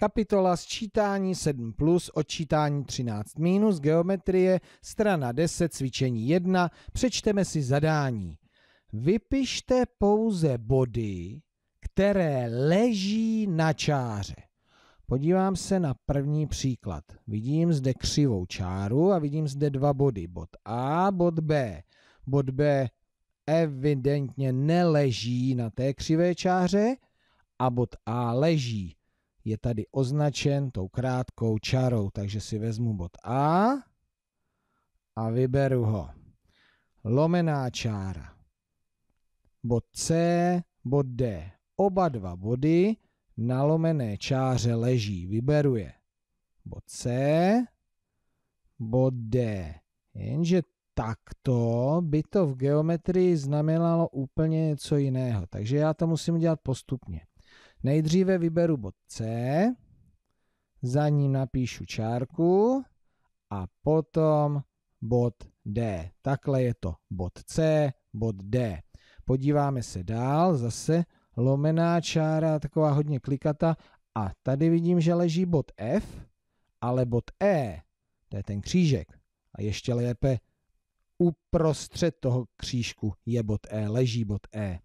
Kapitola sčítání 7 plus, odčítání 13 minus, geometrie, strana 10, cvičení 1, přečteme si zadání. Vypište pouze body, které leží na čáře. Podívám se na první příklad. Vidím zde křivou čáru a vidím zde dva body. Bod A, bod B. Bod B evidentně neleží na té křivé čáře a bod A leží je tady označen tou krátkou čarou, takže si vezmu bod A a vyberu ho. Lomená čára. Bod C, bod D. Oba dva body na lomené čáře leží. Vyberu je. Bod C, bod D. Jenže takto by to v geometrii znamenalo úplně něco jiného. Takže já to musím dělat postupně. Nejdříve vyberu bod C, za ním napíšu čárku a potom bod D. Takhle je to bod C, bod D. Podíváme se dál, zase lomená čára, taková hodně klikata a tady vidím, že leží bod F, ale bod E, to je ten křížek. A ještě lépe uprostřed toho křížku je bod E, leží bod E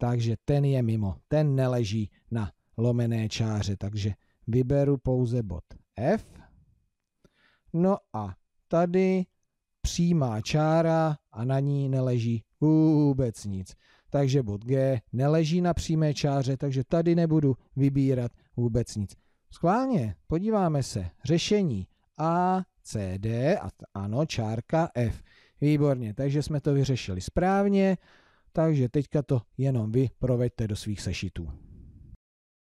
takže ten je mimo, ten neleží na lomené čáře, takže vyberu pouze bod F. No a tady přímá čára a na ní neleží vůbec nic. Takže bod G neleží na přímé čáře, takže tady nebudu vybírat vůbec nic. Schválně, podíváme se. Řešení A, C, D a ano, čárka F. Výborně, takže jsme to vyřešili správně takže teďka to jenom vy proveďte do svých sešitů.